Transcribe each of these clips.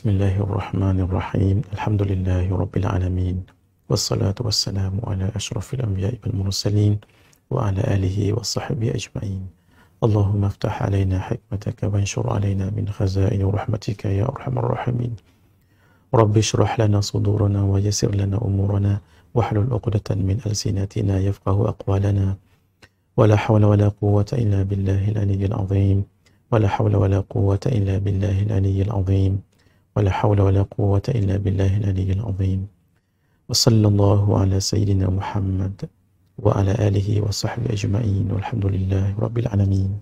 بسم الله الرحمن الرحيم الحمد لله رب العالمين والصلاة والسلام على أشرف الأنبياء والمرسلين وعلى آله وصحبه أجمعين اللهم افتح علينا حكمتك وانشر علينا من خزائن رحمتك يا أرحم الراحمين رب اشرح لنا صدورنا ويسر لنا أمورنا واحلل عقدة من ألسنتنا يفقه أقوالنا ولا حول ولا قوة إلا بالله العلي العظيم ولا حول ولا قوة إلا بالله العلي العظيم ولا حول ولا قوة إلا بالله العلي العظيم وصلى الله على سيدنا محمد وعلى آله وصحبه أجمعين والحمد لله رب العالمين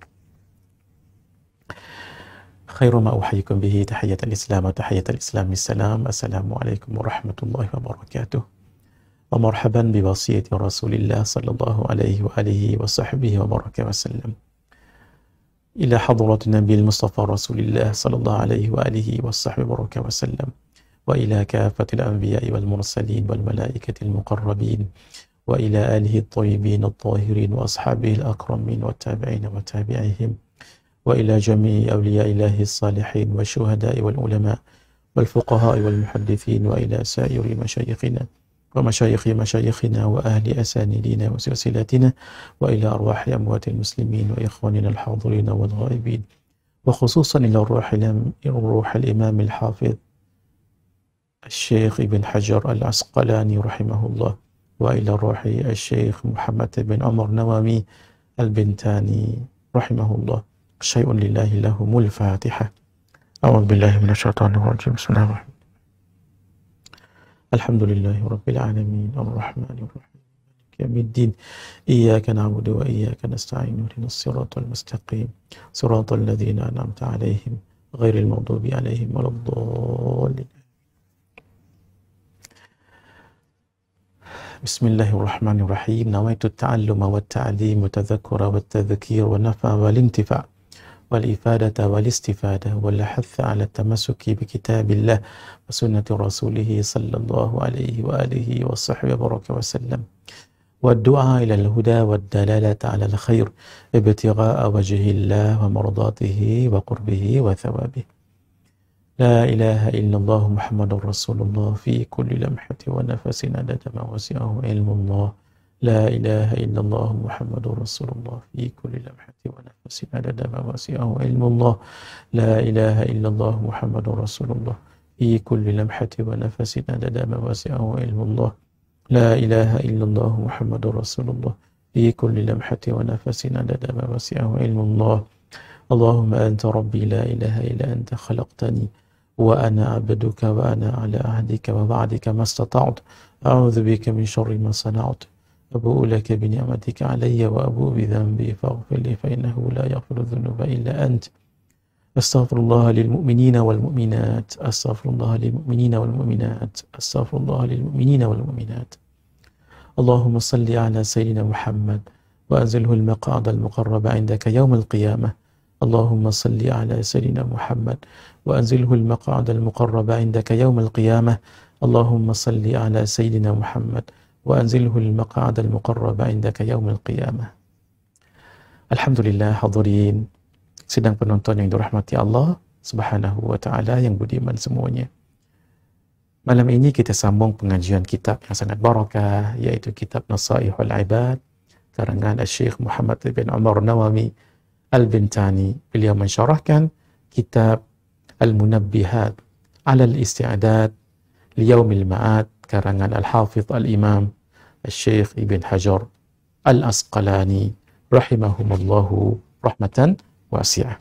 خير ما أوحيكم به تحية الإسلام وتحية الإسلام السلام السلام عليكم ورحمة الله وبركاته ومرحبا بوصية رسول الله صلى الله عليه وآله وصحبه وبركة وسلم إلى حضرة النبي المصطفى رسول الله صلى الله عليه وآله وصحبه وبارك وسلم وإلى كافة الأنبياء والمرسلين والملائكة المقربين وإلى آله الطيبين الطاهرين وأصحابه الأكرمين والتابعين وتابعيهم وإلى جميع أولياء الله الصالحين والشهداء والعلماء والفقهاء والمحدثين وإلى سائر مشايخنا ومشايخ مشايخنا وأهل أسانيدنا وسلسلاتنا وإلى أرواح أموات المسلمين وإخواننا الحاضرين والغائبين وخصوصا إلى الروح الروح الإمام الحافظ الشيخ ابن حجر العسقلاني رحمه الله وإلى روح الشيخ محمد بن عمر نوامي البنتاني رحمه الله شيء لله لهم الفاتحة أعوذ بالله من الشيطان الرجيم بسم الله الرحمن الرحيم الحمد لله رب العالمين الرحمن الرحيم يوم الدين إياك نعبد وإياك نستعين اهدنا الصراط المستقيم صراط الذين أنعمت عليهم غير المغضوب عليهم ولا الضالين بسم الله الرحمن الرحيم نويت التعلم والتعليم والتذكر والتذكير والنفع والانتفاع والإفادة والاستفادة والحث على التمسك بكتاب الله وسنة رسوله صلى الله عليه وآله وصحبه وبارك وسلم والدعاء إلى الهدى والدلالة على الخير ابتغاء وجه الله ومرضاته وقربه وثوابه لا إله إلا الله محمد رسول الله في كل لمحة ونفس عدد ما وسعه علم الله لا إله إلا الله محمد رسول الله في كل لمحة ونفس عدد ما وسعه علم الله لا إله إلا الله محمد رسول الله في كل لمحة ونفس عدد ما وسعه علم الله لا إله إلا الله محمد رسول الله في كل لمحة ونفس عدد ما وسعه علم الله اللهم أنت ربي لا إله إلا أنت خلقتني وأنا عبدك وأنا على عهدك وبعدك ما استطعت أعوذ بك من شر ما صنعت أبوء لك بنعمتك علي وأبوء بذنبي فاغفر لي فإنه لا يغفر الذنوب إلا أنت أستغفر الله للمؤمنين والمؤمنات أستغفر الله للمؤمنين والمؤمنات أستغفر الله للمؤمنين والمؤمنات اللهم صل على سيدنا محمد وأنزله المقعد المقرب عندك يوم القيامة اللهم صل على سيدنا محمد وأنزله المقعد المقرب عندك يوم القيامة اللهم صل على سيدنا محمد وأنزله المقعد المقرب عندك yaumil qiyamah Alhamdulillah hadirin sidang penonton yang dirahmati Allah Subhanahu wa taala yang budiman semuanya. Malam ini kita sambung pengajian kitab yang sangat barakah iaitu kitab Nasaihul Ibad karangan Syekh Muhammad bin Umar Nawawi Al-Bintani. Beliau mensyarahkan kitab Al-Munabbihat ala al istidad li Yaumil ma'ad karangan Al-Hafidh Al-Imam Al-Syeikh Ibn Hajar Al-Asqalani rahimahumullahu rahmatan wasi'ah.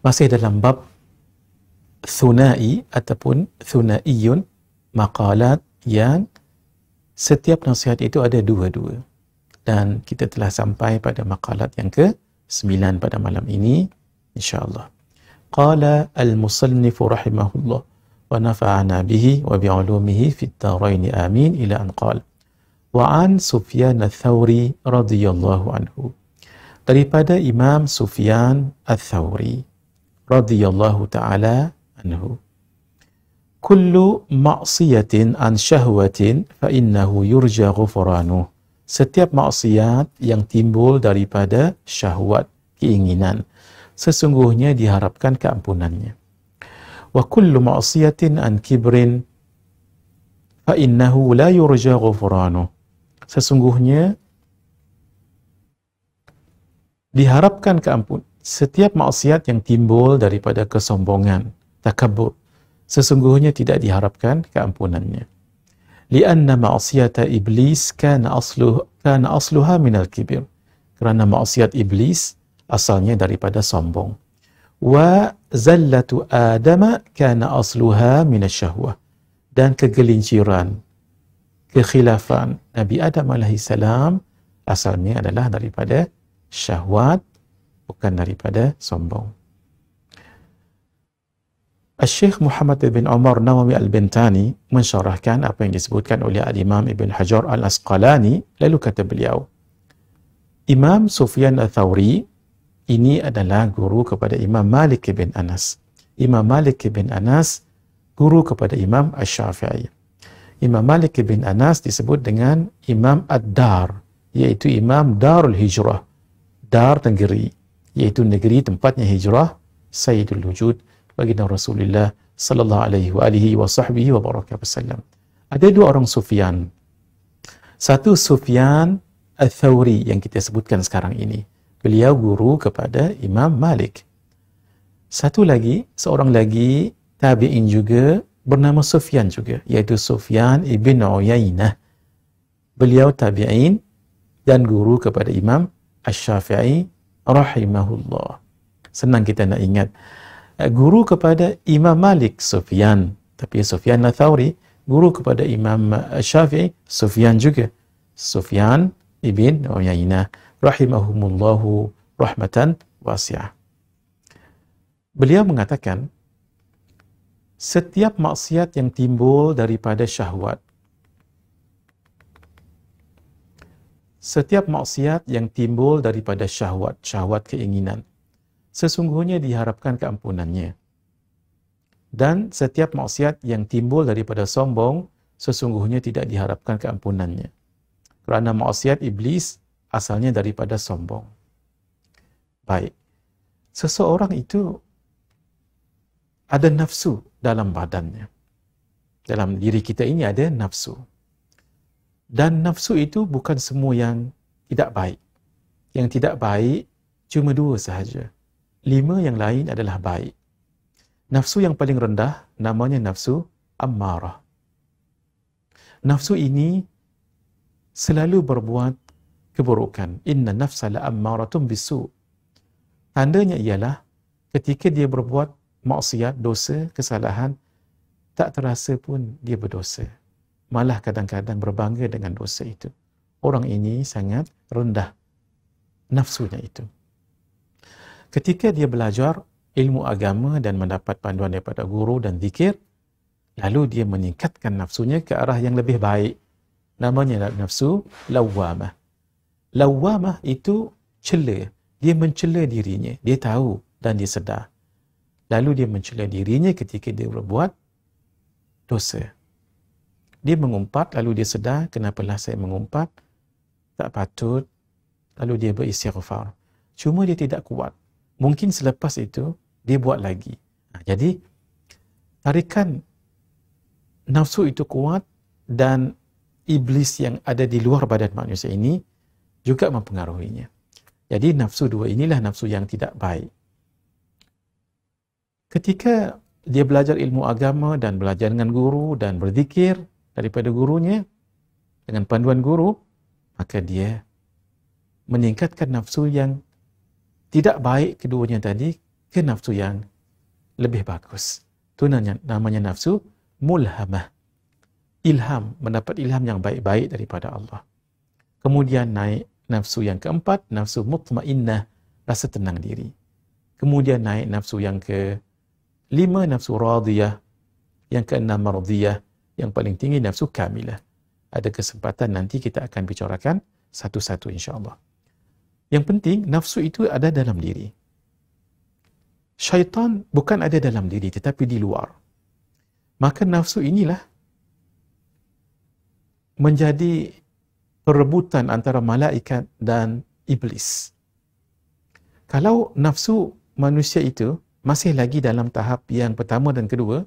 Masih dalam bab thunai ataupun thunaiyun maqalat yang setiap nasihat itu ada dua-dua. Dan kita telah sampai pada maqalat yang ke sembilan pada malam ini insyaAllah. allah Qala al-musannifu rahimahullah ونفعنا به وبعلومه في amin, آمين إلى أن قال وعن سفيان الثوري رضي الله عنه daripada Imam Sufyan al-Thawri radhiyallahu ta'ala anhu kullu ma'siyatin an syahwatin fa innahu yurja ghufranuh setiap maksiat yang timbul daripada syahwat keinginan sesungguhnya diharapkan keampunannya وكل معصية عن كبر فإنه لا يرجى غفرانه Sesungguhnya diharapkan keampun setiap maksiat yang timbul daripada kesombongan, takabur. Sesungguhnya tidak diharapkan keampunannya. Lianna ma'asiyata iblis kan asluh kan asluha minal kibir. Kerana maksiat iblis asalnya daripada sombong. وَزَلَّةُ آدَمَ كَانَ أَصْلُهَا مِنَ الشَّهْوَةِ Dan kegelinciran, kekhilafan Nabi Adam AS asalnya adalah daripada syahwat, bukan daripada sombong. Al-Syeikh Muhammad bin Umar Nawawi al-Bintani mensyarahkan apa yang disebutkan oleh Al-Imam Ibn Hajar al-Asqalani lalu kata beliau, Imam Sufyan al-Thawri ini adalah guru kepada Imam Malik bin Anas. Imam Malik bin Anas guru kepada Imam Ash-Shafi'i. Imam Malik bin Anas disebut dengan Imam Ad-Dar, iaitu Imam Darul Hijrah, Dar Tenggeri, iaitu negeri tempatnya hijrah Sayyidul Wujud bagi Rasulullah sallallahu alaihi wa alihi wa wa baraka wasallam. Ada dua orang sufyan. Satu sufyan Al-Thawri yang kita sebutkan sekarang ini beliau guru kepada Imam Malik. Satu lagi, seorang lagi tabi'in juga bernama Sufyan juga, iaitu Sufyan ibn Uyainah. Beliau tabi'in dan guru kepada Imam Ash-Shafi'i rahimahullah. Senang kita nak ingat. Eh, guru kepada Imam Malik, Sufyan. Tapi Sufyan al guru kepada Imam Syafi'i, Sufyan juga. Sufyan ibn Uyainah rahimahumullahu rahmatan wasi'ah. Beliau mengatakan, setiap maksiat yang timbul daripada syahwat, setiap maksiat yang timbul daripada syahwat, syahwat keinginan, sesungguhnya diharapkan keampunannya. Dan setiap maksiat yang timbul daripada sombong, sesungguhnya tidak diharapkan keampunannya. Kerana maksiat iblis asalnya daripada sombong. Baik. Seseorang itu ada nafsu dalam badannya. Dalam diri kita ini ada nafsu. Dan nafsu itu bukan semua yang tidak baik. Yang tidak baik cuma dua sahaja. Lima yang lain adalah baik. Nafsu yang paling rendah namanya nafsu ammarah. Nafsu ini selalu berbuat keburukan. Inna nafsa la ammaratum bisu. Tandanya ialah ketika dia berbuat maksiat, dosa, kesalahan, tak terasa pun dia berdosa. Malah kadang-kadang berbangga dengan dosa itu. Orang ini sangat rendah nafsunya itu. Ketika dia belajar ilmu agama dan mendapat panduan daripada guru dan zikir, lalu dia meningkatkan nafsunya ke arah yang lebih baik. Namanya nafsu lawamah lawamah itu cela. Dia mencela dirinya. Dia tahu dan dia sedar. Lalu dia mencela dirinya ketika dia berbuat dosa. Dia mengumpat, lalu dia sedar, lah saya mengumpat, tak patut, lalu dia beristighfar. Cuma dia tidak kuat. Mungkin selepas itu, dia buat lagi. Ha, jadi, tarikan nafsu itu kuat dan iblis yang ada di luar badan manusia ini, juga mempengaruhinya. Jadi nafsu dua inilah nafsu yang tidak baik. Ketika dia belajar ilmu agama dan belajar dengan guru dan berzikir daripada gurunya dengan panduan guru, maka dia meningkatkan nafsu yang tidak baik keduanya tadi ke nafsu yang lebih bagus. Itu namanya nafsu mulhamah. Ilham, mendapat ilham yang baik-baik daripada Allah. Kemudian naik nafsu yang keempat nafsu mutmainnah rasa tenang diri kemudian naik nafsu yang ke lima nafsu radiyah yang ke enam mardiyah yang paling tinggi nafsu kamilah ada kesempatan nanti kita akan bicarakan satu-satu insyaallah yang penting nafsu itu ada dalam diri syaitan bukan ada dalam diri tetapi di luar maka nafsu inilah menjadi perebutan antara malaikat dan iblis. Kalau nafsu manusia itu masih lagi dalam tahap yang pertama dan kedua,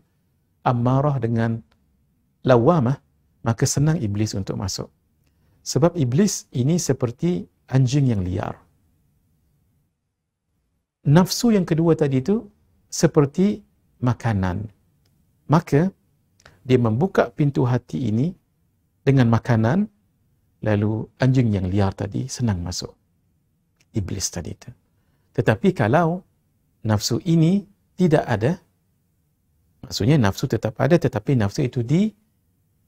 amarah dengan lawamah, maka senang iblis untuk masuk. Sebab iblis ini seperti anjing yang liar. Nafsu yang kedua tadi itu seperti makanan. Maka dia membuka pintu hati ini dengan makanan lalu anjing yang liar tadi senang masuk iblis tadi itu tetapi kalau nafsu ini tidak ada maksudnya nafsu tetap ada tetapi nafsu itu di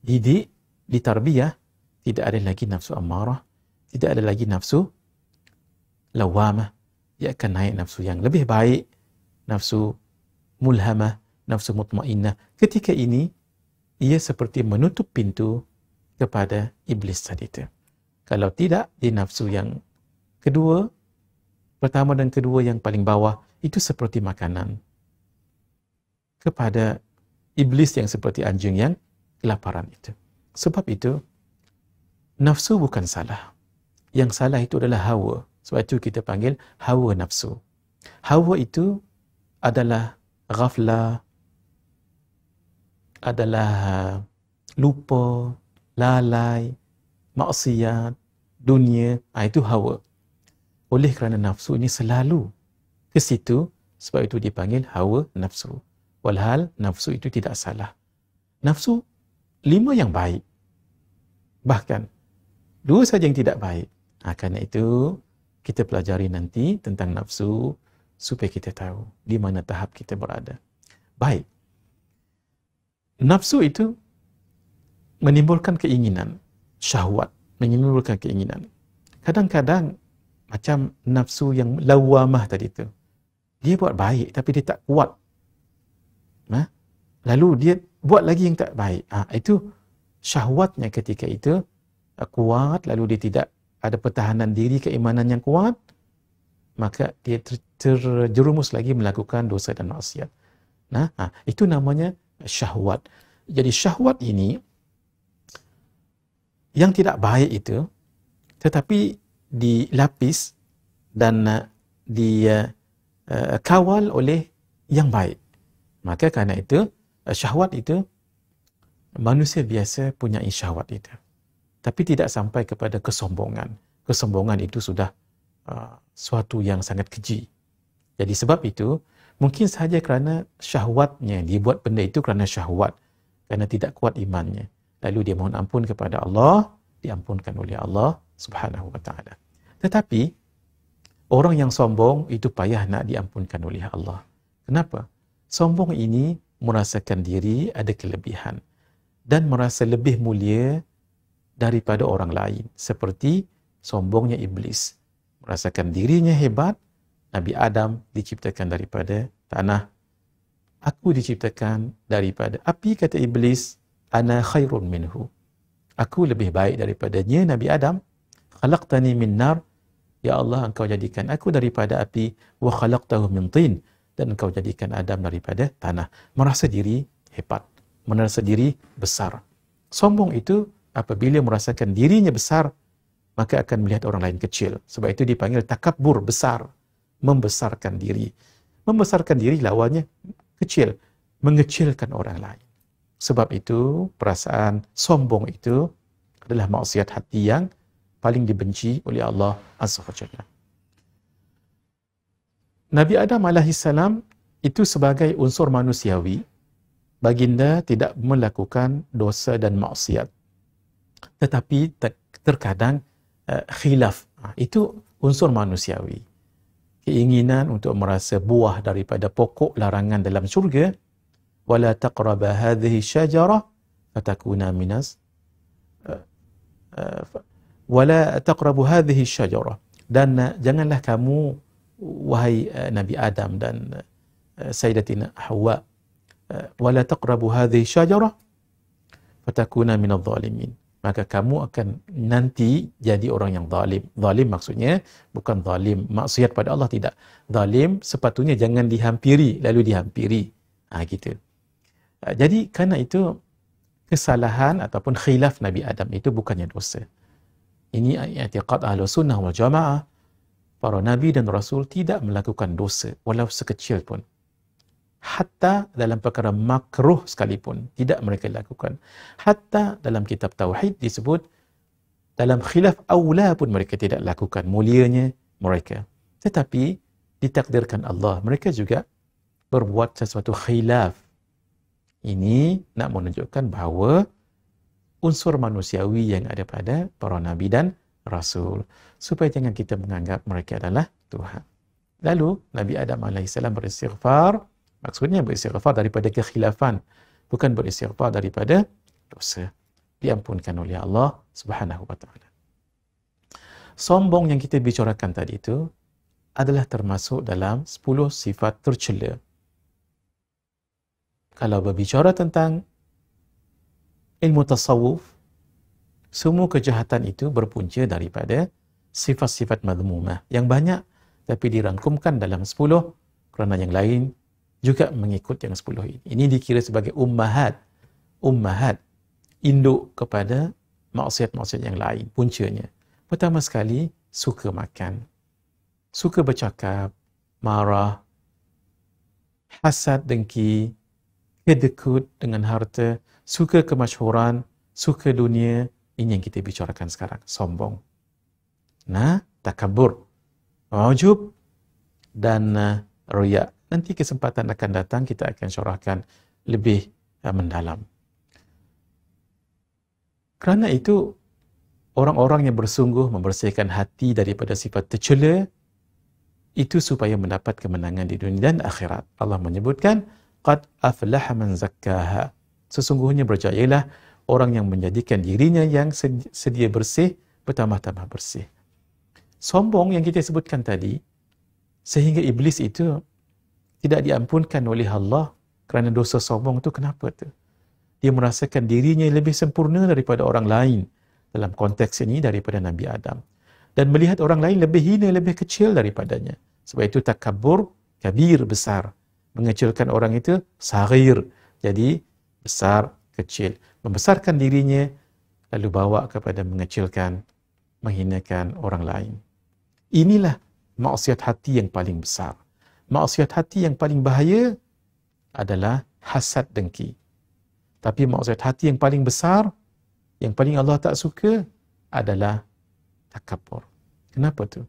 didik ditarbiyah tidak ada lagi nafsu amarah tidak ada lagi nafsu lawamah ia akan naik nafsu yang lebih baik nafsu mulhamah nafsu mutmainah. ketika ini ia seperti menutup pintu kepada iblis tadi itu. Kalau tidak, di nafsu yang kedua, pertama dan kedua yang paling bawah, itu seperti makanan kepada iblis yang seperti anjing yang kelaparan itu. Sebab itu, nafsu bukan salah. Yang salah itu adalah hawa. Sebab itu kita panggil hawa nafsu. Hawa itu adalah ghaflah, adalah uh, lupa, lalai, maksiat, dunia, ha, itu hawa. Oleh kerana nafsu ini selalu ke situ, sebab itu dipanggil hawa nafsu. Walhal, nafsu itu tidak salah. Nafsu, lima yang baik. Bahkan, dua saja yang tidak baik. Ha, kerana itu, kita pelajari nanti tentang nafsu supaya kita tahu di mana tahap kita berada. Baik. Nafsu itu menimbulkan keinginan syahwat menimbulkan keinginan kadang-kadang macam nafsu yang lawamah tadi tu dia buat baik tapi dia tak kuat ha? lalu dia buat lagi yang tak baik ha, itu syahwatnya ketika itu eh, kuat lalu dia tidak ada pertahanan diri keimanan yang kuat maka dia terjerumus lagi melakukan dosa dan maksiat nah ha, itu namanya syahwat jadi syahwat ini yang tidak baik itu tetapi dilapis dan uh, dikawal uh, uh oleh yang baik. Maka kerana itu uh, syahwat itu manusia biasa punya syahwat itu. Tapi tidak sampai kepada kesombongan. Kesombongan itu sudah uh, suatu yang sangat keji. Jadi sebab itu mungkin sahaja kerana syahwatnya dia buat benda itu kerana syahwat kerana tidak kuat imannya lalu dia mohon ampun kepada Allah diampunkan oleh Allah Subhanahu wa taala tetapi orang yang sombong itu payah nak diampunkan oleh Allah kenapa sombong ini merasakan diri ada kelebihan dan merasa lebih mulia daripada orang lain seperti sombongnya iblis merasakan dirinya hebat Nabi Adam diciptakan daripada tanah. Aku diciptakan daripada api, kata Iblis ana khairun minhu aku lebih baik daripadanya nabi adam khalaqtani min nar ya allah engkau jadikan aku daripada api wa khalaqtahu min tin dan engkau jadikan adam daripada tanah merasa diri hebat merasa diri besar sombong itu apabila merasakan dirinya besar maka akan melihat orang lain kecil sebab itu dipanggil takabbur besar membesarkan diri membesarkan diri lawannya kecil mengecilkan orang lain sebab itu perasaan sombong itu adalah maksiat hati yang paling dibenci oleh Allah Azza wa Jalla. Nabi Adam Alaihi AS itu sebagai unsur manusiawi, baginda tidak melakukan dosa dan maksiat. Tetapi terkadang eh, khilaf, ah, itu unsur manusiawi. Keinginan untuk merasa buah daripada pokok larangan dalam syurga, ولا تقرب هذه الشجرة فتكون من ولا تقرب هذه الشجرة dan eh, janganlah kamu wahai eh, Nabi Adam dan eh, Sayyidatina Hawa wala taqrabu hadhihi syajarah fatakuna min adh maka kamu akan nanti jadi orang yang zalim zalim maksudnya bukan zalim maksiat pada Allah tidak zalim sepatutnya jangan dihampiri lalu dihampiri ah ha, gitu Ah, jadi kerana itu kesalahan ataupun khilaf Nabi Adam itu bukannya dosa. Ini i'tiqad ahlu sunnah wal jamaah. Para Nabi dan Rasul tidak melakukan dosa walau sekecil pun. Hatta dalam perkara makruh sekalipun tidak mereka lakukan. Hatta dalam kitab Tauhid disebut dalam khilaf awla pun mereka tidak lakukan mulianya mereka. Tetapi ditakdirkan Allah mereka juga berbuat sesuatu khilaf ini nak menunjukkan bahawa unsur manusiawi yang ada pada para nabi dan rasul supaya jangan kita menganggap mereka adalah Tuhan. Lalu Nabi Adam AS beristighfar, maksudnya beristighfar daripada kekhilafan, bukan beristighfar daripada dosa. Diampunkan oleh Allah Subhanahu wa taala. Sombong yang kita bicarakan tadi itu adalah termasuk dalam 10 sifat tercela kalau berbicara tentang ilmu tasawuf, semua kejahatan itu berpunca daripada sifat-sifat madmumah yang banyak tapi dirangkumkan dalam sepuluh kerana yang lain juga mengikut yang sepuluh ini. Ini dikira sebagai ummahat, ummahat induk kepada maksiat-maksiat yang lain puncanya. Pertama sekali, suka makan, suka bercakap, marah, hasad, dengki, ia dekut dengan harta, suka kemasyhuran, suka dunia. Ini yang kita bicarakan sekarang, sombong. Nah, takabur, wajub, dan uh, eh, riak. Nanti kesempatan akan datang, kita akan syorahkan lebih uh, mendalam. Kerana itu, orang-orang yang bersungguh membersihkan hati daripada sifat tercela, itu supaya mendapat kemenangan di dunia dan akhirat. Allah menyebutkan, qad aflaha man zakkaha sesungguhnya berjayalah orang yang menjadikan dirinya yang sedia bersih bertambah-tambah bersih sombong yang kita sebutkan tadi sehingga iblis itu tidak diampunkan oleh Allah kerana dosa sombong itu kenapa tu dia merasakan dirinya lebih sempurna daripada orang lain dalam konteks ini daripada Nabi Adam dan melihat orang lain lebih hina lebih kecil daripadanya sebab itu takabur kabir besar mengecilkan orang itu sahir, jadi besar kecil membesarkan dirinya lalu bawa kepada mengecilkan menghinakan orang lain inilah maksiat hati yang paling besar maksiat hati yang paling bahaya adalah hasad dengki tapi maksiat hati yang paling besar yang paling Allah tak suka adalah takabur kenapa tu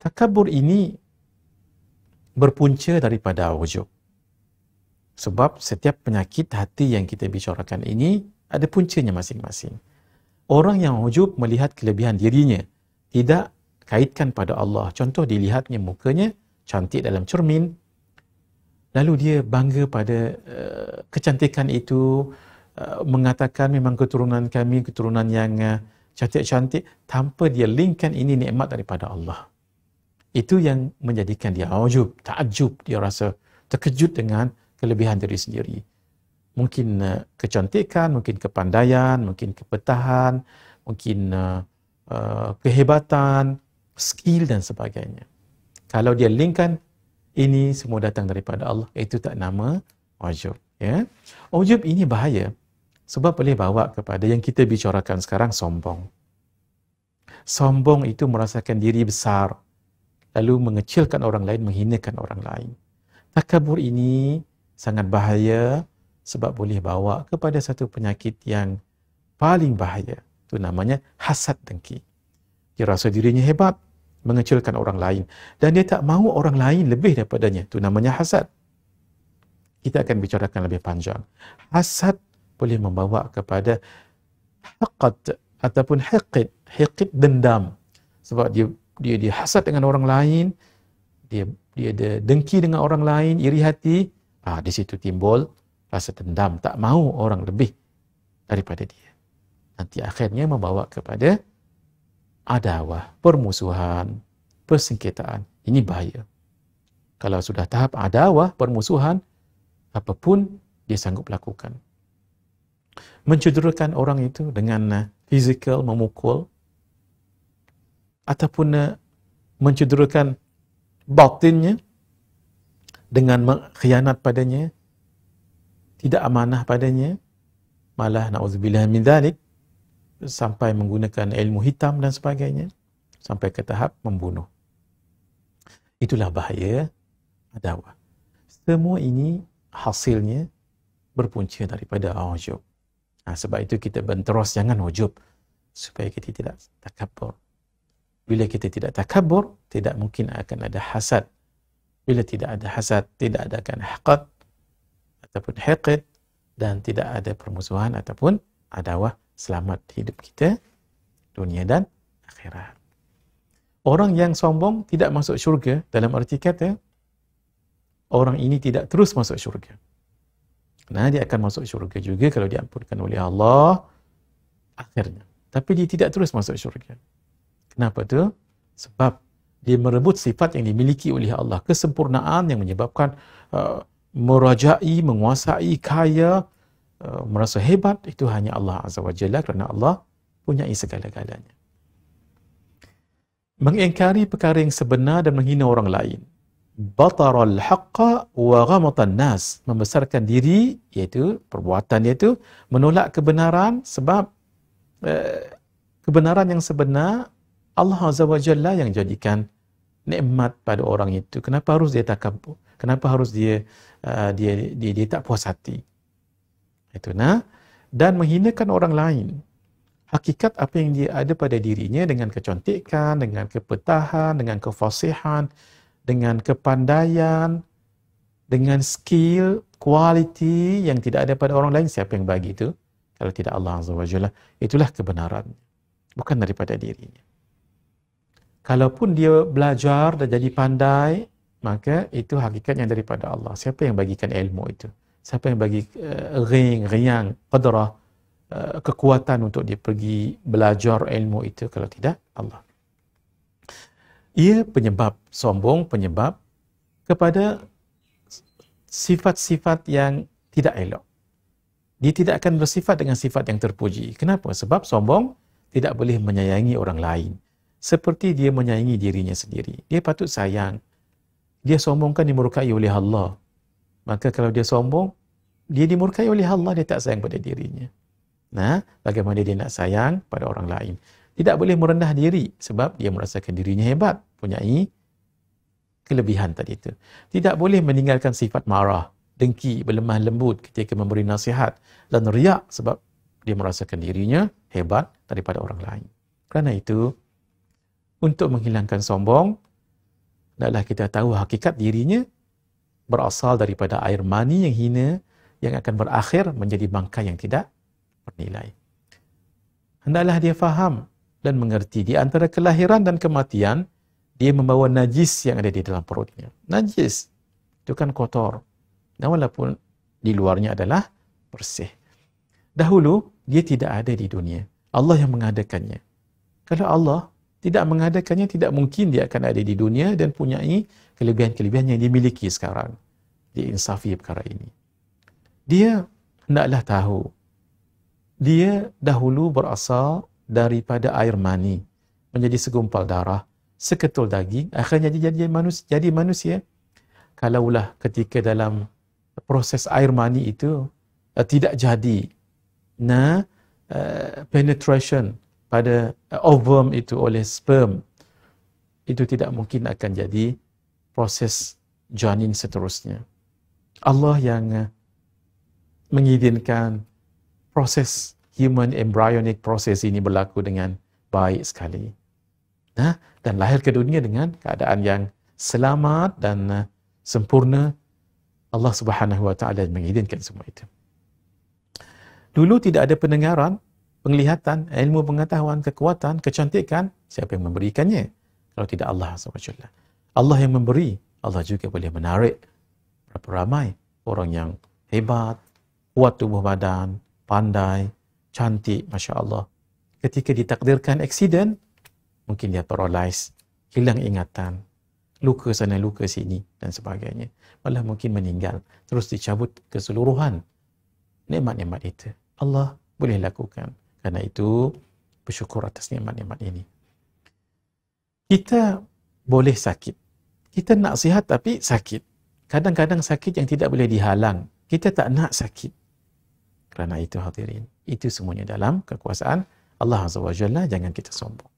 takabur ini berpunca daripada wujud. Sebab setiap penyakit hati yang kita bicarakan ini ada puncanya masing-masing. Orang yang wujud melihat kelebihan dirinya tidak kaitkan pada Allah. Contoh dilihatnya mukanya cantik dalam cermin lalu dia bangga pada uh, kecantikan itu uh, mengatakan memang keturunan kami keturunan yang uh, cantik-cantik tanpa dia linkkan ini nikmat daripada Allah. Itu yang menjadikan dia ujub, takjub, dia rasa terkejut dengan kelebihan diri sendiri. Mungkin uh, kecantikan, mungkin kepandaian, mungkin kepetahan, mungkin uh, uh, kehebatan, skill dan sebagainya. Kalau dia linkkan ini semua datang daripada Allah, itu tak nama ujub, ya. Ujub ini bahaya sebab boleh bawa kepada yang kita bicarakan sekarang sombong. Sombong itu merasakan diri besar, lalu mengecilkan orang lain, menghinakan orang lain. Takabur ini sangat bahaya sebab boleh bawa kepada satu penyakit yang paling bahaya. Itu namanya hasad dengki. Dia rasa dirinya hebat, mengecilkan orang lain. Dan dia tak mahu orang lain lebih daripadanya. Itu namanya hasad. Kita akan bicarakan lebih panjang. Hasad boleh membawa kepada haqad ataupun haqid. Haqid dendam. Sebab dia dia dia hasad dengan orang lain, dia dia ada dengki dengan orang lain, iri hati, ah di situ timbul rasa dendam, tak mau orang lebih daripada dia. Nanti akhirnya membawa kepada adawah, permusuhan, persengketaan. Ini bahaya. Kalau sudah tahap adawah, permusuhan, apapun dia sanggup lakukan. Mencederakan orang itu dengan uh, fizikal, memukul, ataupun eh, mencederakan batinnya dengan mengkhianat padanya tidak amanah padanya malah na'udzubillah min dalik sampai menggunakan ilmu hitam dan sebagainya sampai ke tahap membunuh itulah bahaya dakwah semua ini hasilnya berpunca daripada ujub. nah, sebab itu kita berterus jangan ujub supaya kita tidak takabur bila kita tidak takabur, tidak mungkin akan ada hasad. Bila tidak ada hasad, tidak ada akan haqad ataupun haqid dan tidak ada permusuhan ataupun adawah selamat hidup kita dunia dan akhirat. Orang yang sombong tidak masuk syurga dalam arti kata orang ini tidak terus masuk syurga. Nah, dia akan masuk syurga juga kalau diampunkan oleh Allah akhirnya. Tapi dia tidak terus masuk syurga. Kenapa tu? Sebab dia merebut sifat yang dimiliki oleh Allah, kesempurnaan yang menyebabkan uh, merajai, menguasai, kaya, uh, merasa hebat itu hanya Allah Azza wa Jalla kerana Allah punya segala-galanya. Mengingkari perkara yang sebenar dan menghina orang lain. Bataral haqqa wa ghamatan nas, membesarkan diri iaitu perbuatan iaitu menolak kebenaran sebab uh, kebenaran yang sebenar Allah Azza wa Jalla yang jadikan nikmat pada orang itu. Kenapa harus dia takabur? Kenapa harus dia, uh, dia dia dia, tak puas hati? Itu nah dan menghinakan orang lain. Hakikat apa yang dia ada pada dirinya dengan kecantikan, dengan kepetahan, dengan kefasihan, dengan kepandaian, dengan skill, kualiti yang tidak ada pada orang lain, siapa yang bagi itu? Kalau tidak Allah Azza wa Jalla, itulah kebenaran. Bukan daripada dirinya kalaupun dia belajar dan jadi pandai maka itu hakikatnya daripada Allah siapa yang bagikan ilmu itu siapa yang bagi uh, ring riang qudrah uh, eh, kekuatan untuk dia pergi belajar ilmu itu kalau tidak Allah ia penyebab sombong penyebab kepada sifat-sifat yang tidak elok dia tidak akan bersifat dengan sifat yang terpuji kenapa sebab sombong tidak boleh menyayangi orang lain seperti dia menyayangi dirinya sendiri. Dia patut sayang. Dia sombongkan dimurkai oleh Allah. Maka kalau dia sombong, dia dimurkai oleh Allah, dia tak sayang pada dirinya. Nah, bagaimana dia nak sayang pada orang lain? Tidak boleh merendah diri sebab dia merasakan dirinya hebat, punyai kelebihan tadi itu. Tidak boleh meninggalkan sifat marah, dengki, berlemah lembut ketika memberi nasihat dan riak sebab dia merasakan dirinya hebat daripada orang lain. Kerana itu, untuk menghilangkan sombong, adalah kita tahu hakikat dirinya berasal daripada air mani yang hina yang akan berakhir menjadi bangka yang tidak bernilai. Hendaklah dia faham dan mengerti di antara kelahiran dan kematian, dia membawa najis yang ada di dalam perutnya. Najis itu kan kotor. Dan walaupun di luarnya adalah bersih. Dahulu, dia tidak ada di dunia. Allah yang mengadakannya. Kalau Allah tidak mengadakannya tidak mungkin dia akan ada di dunia dan punya kelebihan-kelebihan yang dimiliki sekarang. di insafi perkara ini. Dia hendaklah tahu. Dia dahulu berasal daripada air mani menjadi segumpal darah, seketul daging, akhirnya dia jadi manusia, jadi manusia. Kalaulah ketika dalam proses air mani itu eh, tidak jadi na eh, penetration pada eh, ovum itu oleh sperm itu tidak mungkin akan jadi proses janin seterusnya Allah yang eh, mengizinkan proses human embryonic process ini berlaku dengan baik sekali nah dan lahir ke dunia dengan keadaan yang selamat dan eh, sempurna Allah Subhanahu wa taala mengizinkan semua itu dulu tidak ada pendengaran penglihatan, ilmu pengetahuan, kekuatan, kecantikan, siapa yang memberikannya? Kalau tidak Allah SWT. Allah yang memberi, Allah juga boleh menarik berapa ramai orang yang hebat, kuat tubuh badan, pandai, cantik, Masya Allah. Ketika ditakdirkan aksiden, mungkin dia paralyzed, hilang ingatan, luka sana, luka sini dan sebagainya. Malah mungkin meninggal, terus dicabut keseluruhan nikmat-nikmat itu. Allah boleh lakukan. Karena itu bersyukur atas nikmat-nikmat ini. Kita boleh sakit. Kita nak sihat tapi sakit. Kadang-kadang sakit yang tidak boleh dihalang. Kita tak nak sakit. Kerana itu hadirin. Itu semuanya dalam kekuasaan Allah Azza wa Jalla. Jangan kita sombong.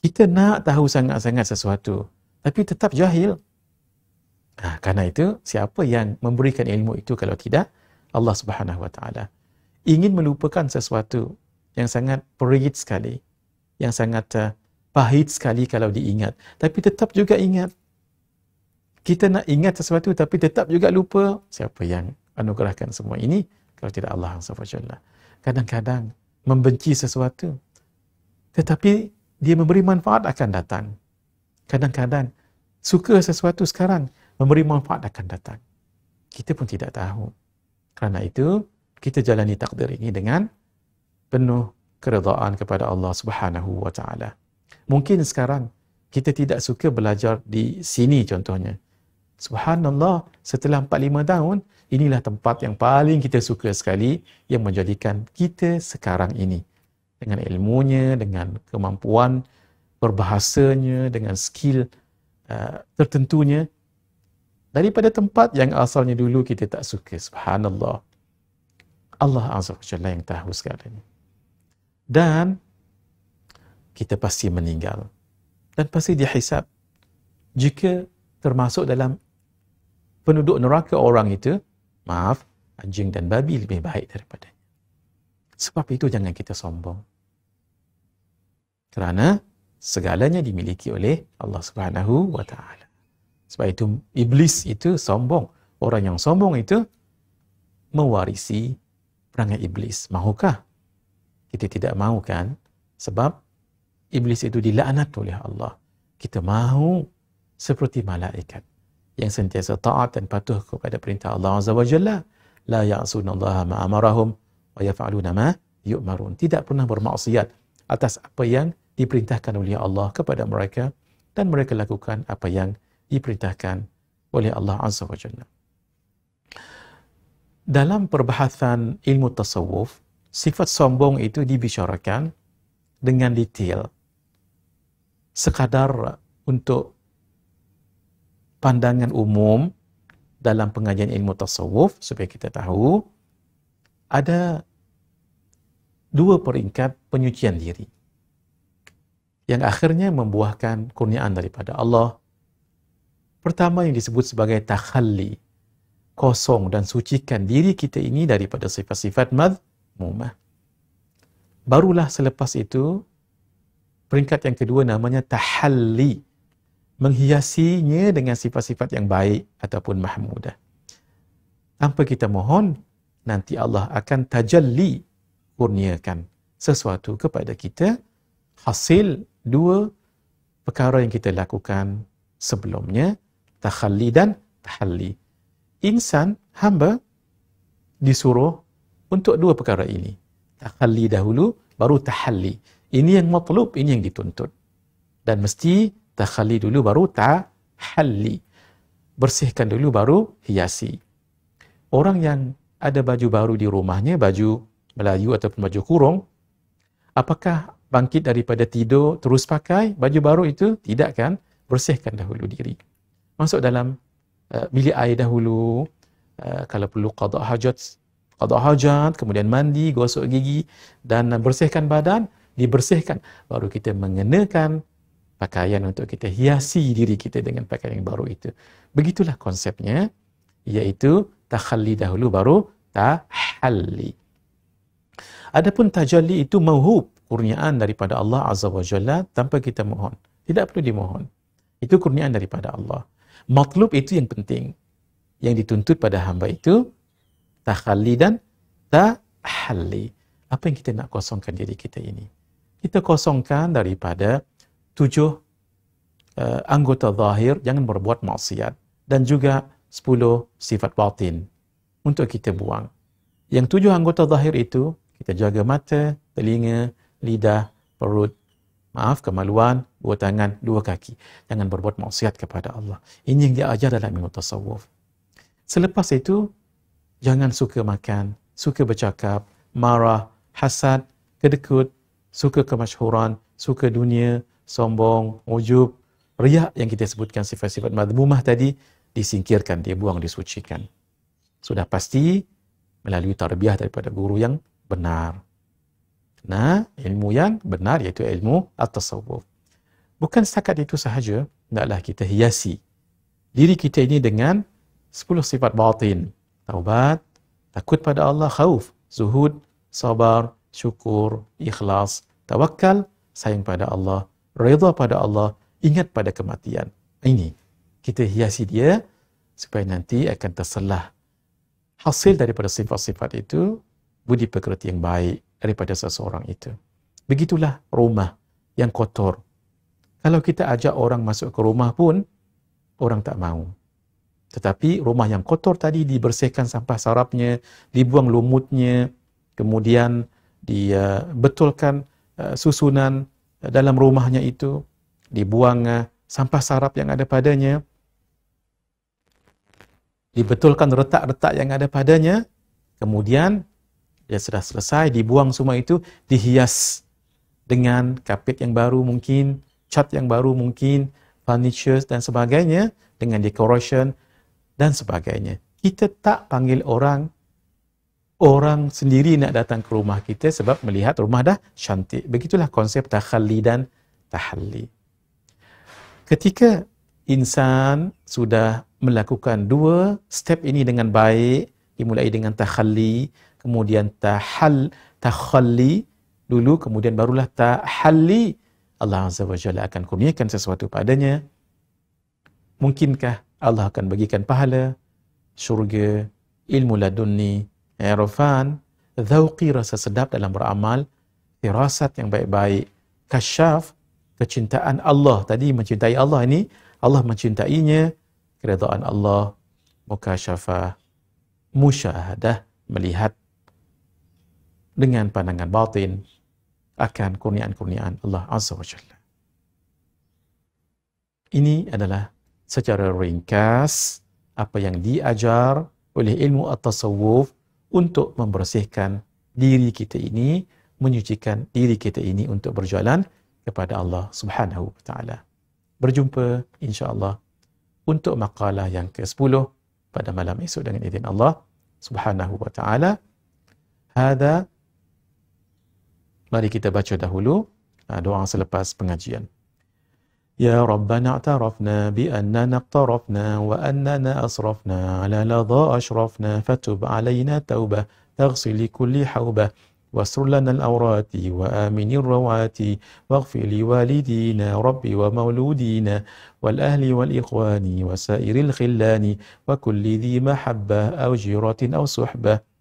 Kita nak tahu sangat-sangat sesuatu. Tapi tetap jahil. Nah, ha, kerana itu siapa yang memberikan ilmu itu kalau tidak? Allah Subhanahu Wa Taala ingin melupakan sesuatu yang sangat perit sekali, yang sangat uh, pahit sekali kalau diingat. Tapi tetap juga ingat. Kita nak ingat sesuatu tapi tetap juga lupa siapa yang anugerahkan semua ini kalau tidak Allah SWT. Kadang-kadang membenci sesuatu tetapi dia memberi manfaat akan datang. Kadang-kadang suka sesuatu sekarang memberi manfaat akan datang. Kita pun tidak tahu. Kerana itu kita jalani takdir ini dengan penuh keredaan kepada Allah Subhanahu wa taala. Mungkin sekarang kita tidak suka belajar di sini contohnya. Subhanallah, setelah 4-5 tahun, inilah tempat yang paling kita suka sekali yang menjadikan kita sekarang ini. Dengan ilmunya, dengan kemampuan berbahasanya, dengan skill uh, tertentunya. Daripada tempat yang asalnya dulu kita tak suka. Subhanallah. Allah Azza Wajalla yang tahu segalanya dan kita pasti meninggal dan pasti dihisap jika termasuk dalam penduduk neraka orang itu maaf anjing dan babi lebih baik daripada sebab itu jangan kita sombong kerana segalanya dimiliki oleh Allah Subhanahu wa taala sebab itu iblis itu sombong orang yang sombong itu mewarisi perangai iblis mahukah kita tidak mahu kan sebab iblis itu dilaknat oleh Allah kita mahu seperti malaikat yang sentiasa taat dan patuh kepada perintah Allah azza wajalla la ya'sunallaha ma amarahum wa yaf'aluna ma yu'marun tidak pernah bermaksiat atas apa yang diperintahkan oleh Allah kepada mereka dan mereka lakukan apa yang diperintahkan oleh Allah azza wajalla dalam perbahasan ilmu tasawuf sifat sombong itu dibicarakan dengan detail sekadar untuk pandangan umum dalam pengajian ilmu tasawuf supaya kita tahu ada dua peringkat penyucian diri yang akhirnya membuahkan kurniaan daripada Allah pertama yang disebut sebagai takhalli kosong dan sucikan diri kita ini daripada sifat-sifat madh mumah. Barulah selepas itu, peringkat yang kedua namanya tahalli. Menghiasinya dengan sifat-sifat yang baik ataupun mahmudah. Tanpa kita mohon, nanti Allah akan tajalli kurniakan sesuatu kepada kita. Hasil dua perkara yang kita lakukan sebelumnya, tahalli dan tahalli. Insan, hamba, disuruh untuk dua perkara ini. Takhalli dahulu, baru tahalli. Ini yang matlub, ini yang dituntut. Dan mesti takhalli dulu, baru tahalli. Bersihkan dulu, baru hiasi. Orang yang ada baju baru di rumahnya, baju Melayu ataupun baju kurung, apakah bangkit daripada tidur terus pakai baju baru itu? Tidak kan? Bersihkan dahulu diri. Masuk dalam uh, bilik air dahulu, uh, kalau perlu qadak hajat qada hajat, kemudian mandi, gosok gigi dan bersihkan badan, dibersihkan. Baru kita mengenakan pakaian untuk kita hiasi diri kita dengan pakaian yang baru itu. Begitulah konsepnya, iaitu takhalli dahulu baru tahalli. Adapun tajalli itu mauhub, kurniaan daripada Allah Azza wa Jalla tanpa kita mohon. Tidak perlu dimohon. Itu kurniaan daripada Allah. Matlub itu yang penting. Yang dituntut pada hamba itu takhalli dan tahalli. Apa yang kita nak kosongkan diri kita ini? Kita kosongkan daripada tujuh uh, anggota zahir jangan berbuat maksiat dan juga sepuluh sifat batin untuk kita buang. Yang tujuh anggota zahir itu, kita jaga mata, telinga, lidah, perut, maaf, kemaluan, dua tangan, dua kaki. Jangan berbuat maksiat kepada Allah. Ini yang dia ajar dalam ilmu tasawuf. Selepas itu, jangan suka makan, suka bercakap, marah, hasad, kedekut, suka kemasyhuran, suka dunia, sombong, ujub, riak yang kita sebutkan sifat-sifat madhumah tadi disingkirkan, dia buang, disucikan. Sudah pasti melalui tarbiyah daripada guru yang benar. Nah, ilmu yang benar iaitu ilmu al tasawuf Bukan setakat itu sahaja, hendaklah kita hiasi diri kita ini dengan 10 sifat batin taubat, takut pada Allah, khauf, zuhud, sabar, syukur, ikhlas, tawakal, sayang pada Allah, redha pada Allah, ingat pada kematian. Ini, kita hiasi dia supaya nanti akan terselah. Hasil daripada sifat-sifat itu, budi pekerti yang baik daripada seseorang itu. Begitulah rumah yang kotor. Kalau kita ajak orang masuk ke rumah pun, orang tak mau. Tetapi rumah yang kotor tadi dibersihkan sampah sarapnya, dibuang lumutnya, kemudian dibetulkan eh, eh, susunan eh, dalam rumahnya itu, dibuang sampah sarap yang ada padanya, dibetulkan retak-retak yang ada padanya, kemudian dia sudah selesai, dibuang semua itu, dihias dengan kapit yang baru mungkin, cat yang baru mungkin, furniture dan sebagainya, dengan decoration, dan sebagainya. Kita tak panggil orang orang sendiri nak datang ke rumah kita sebab melihat rumah dah cantik. Begitulah konsep takhalli dan tahalli. Ketika insan sudah melakukan dua step ini dengan baik, dimulai dengan takhalli, kemudian tahal, takhalli dulu, kemudian barulah tahalli, Allah Azza wa Jalla akan kurniakan sesuatu padanya. Mungkinkah Allah akan bagikan pahala, syurga, ilmu laduni, eh, irfan, zauqi rasa sedap dalam beramal, firasat yang baik-baik, kasyaf, kecintaan Allah. Tadi mencintai Allah ini, Allah mencintainya, keredaan Allah, mukasyafah, musyahadah, melihat dengan pandangan batin akan kurniaan-kurniaan Allah Azza wa Jalla. Ini adalah secara ringkas apa yang diajar oleh ilmu at-tasawuf untuk membersihkan diri kita ini, menyucikan diri kita ini untuk berjalan kepada Allah Subhanahu wa taala. Berjumpa insya-Allah untuk makalah yang ke-10 pada malam esok dengan izin Allah Subhanahu wa taala. Hada mari kita baca dahulu ah, doa selepas pengajian. يا ربنا اعترفنا بأننا اقترفنا وأننا أسرفنا على لظى أشرفنا فتب علينا توبة تغسل كل حوبة واستر لنا الأورات وآمن الروعات واغفر لوالدينا ربي ومولودينا والأهل والإخوان وسائر الخلان وكل ذي محبة أو جيرة أو صحبة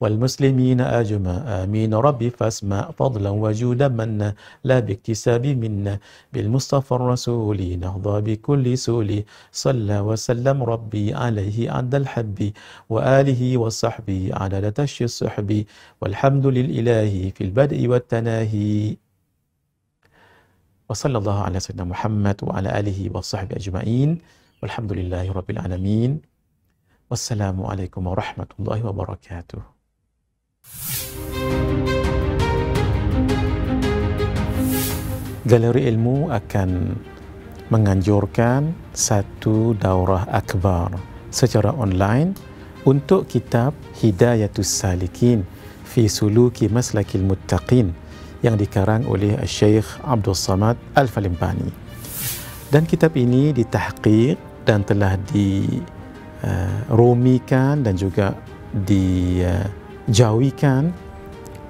والمسلمين أجمع آمين ربي فاسمع فضلا وجودا من لا باكتساب منا بالمصطفى الرسول نهضى بكل سول صلى وسلم ربي عليه عند الحب وآله وصحبه على تش الصحب والحمد للإله في البدء والتناهي وصلى الله على سيدنا محمد وعلى آله وصحبه أجمعين والحمد لله رب العالمين والسلام عليكم ورحمة الله وبركاته Galeri Ilmu akan menganjurkan satu daurah akbar secara online untuk kitab Hidayatus Salikin fi Suluki Maslakil Muttaqin yang dikarang oleh Syekh Abdul Samad Al-Falimbani. Dan kitab ini ditahqiq dan telah di uh, eh, rumikan dan juga di uh, Jauhikan,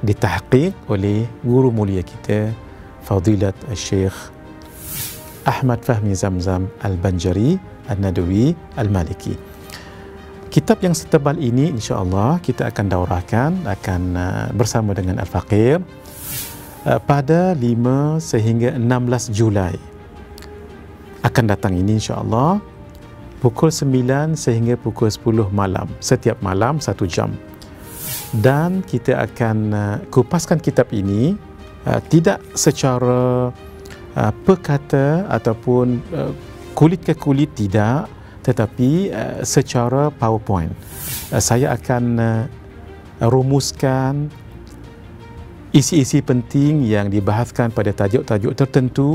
ditahqiq oleh guru mulia kita Fadilat Syeikh Ahmad Fahmi Zamzam Al-Banjari Al-Nadwi Al-Maliki Kitab yang setebal ini insyaAllah kita akan daurahkan akan uh, bersama dengan Al-Faqir uh, pada 5 sehingga 16 Julai akan datang ini insyaAllah pukul 9 sehingga pukul 10 malam setiap malam 1 jam dan kita akan uh, kupaskan kitab ini uh, tidak secara uh, perkata ataupun uh, kulit ke kulit tidak tetapi uh, secara powerpoint uh, saya akan uh, rumuskan isi-isi penting yang dibahaskan pada tajuk-tajuk tertentu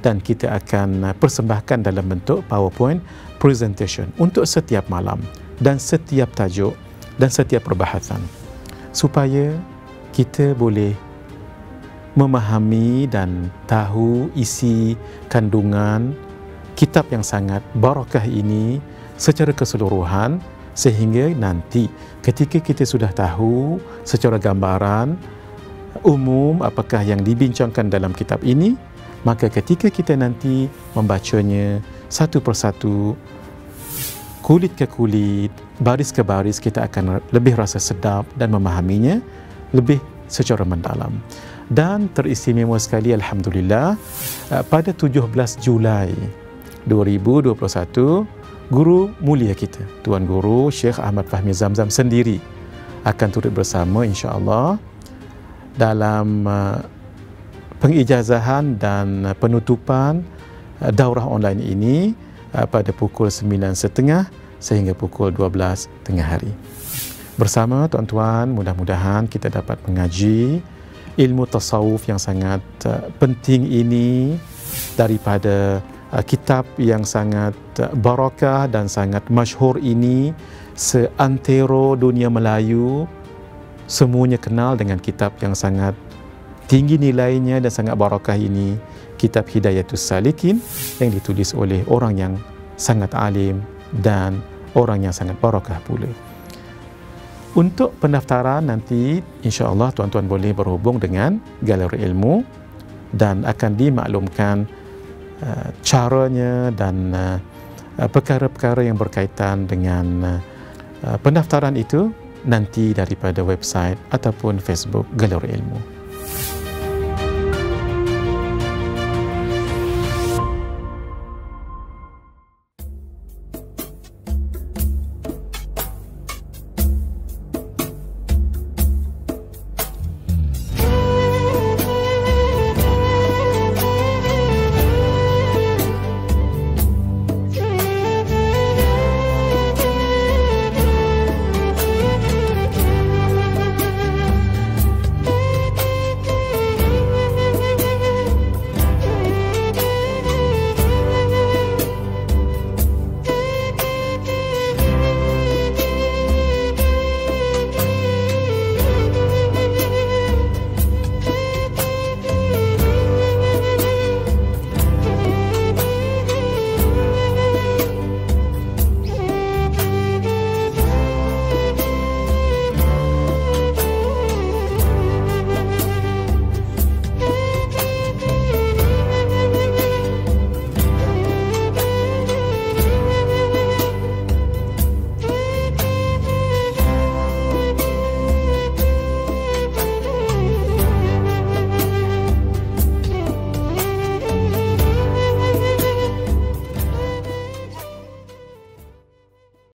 dan kita akan uh, persembahkan dalam bentuk powerpoint presentation untuk setiap malam dan setiap tajuk dan setiap perbahasan supaya kita boleh memahami dan tahu isi kandungan kitab yang sangat barakah ini secara keseluruhan sehingga nanti ketika kita sudah tahu secara gambaran umum apakah yang dibincangkan dalam kitab ini maka ketika kita nanti membacanya satu persatu kulit ke kulit baris ke baris kita akan lebih rasa sedap dan memahaminya lebih secara mendalam. Dan teristimewa sekali Alhamdulillah, eh, pada 17 Julai 2021, guru mulia kita, Tuan Guru Syekh Ahmad Fahmi Zamzam sendiri akan turut bersama insyaAllah dalam eh, pengijazahan dan penutupan eh, daurah online ini pada pukul 9.30 sehingga pukul 12 tengah hari. Bersama tuan-tuan, mudah-mudahan kita dapat mengaji ilmu tasawuf yang sangat uh, penting ini daripada uh, kitab yang sangat uh, eh, barakah dan sangat masyhur ini seantero dunia Melayu semuanya kenal dengan kitab yang sangat tinggi nilainya dan sangat barakah ini kitab hidayatul Salikin yang ditulis oleh orang yang sangat alim dan orang yang sangat barakah pula. Untuk pendaftaran nanti insya-Allah tuan-tuan boleh berhubung dengan galeri ilmu dan akan dimaklumkan uh, caranya dan uh, perkara-perkara yang berkaitan dengan uh, pendaftaran itu nanti daripada website ataupun Facebook Galeri Ilmu.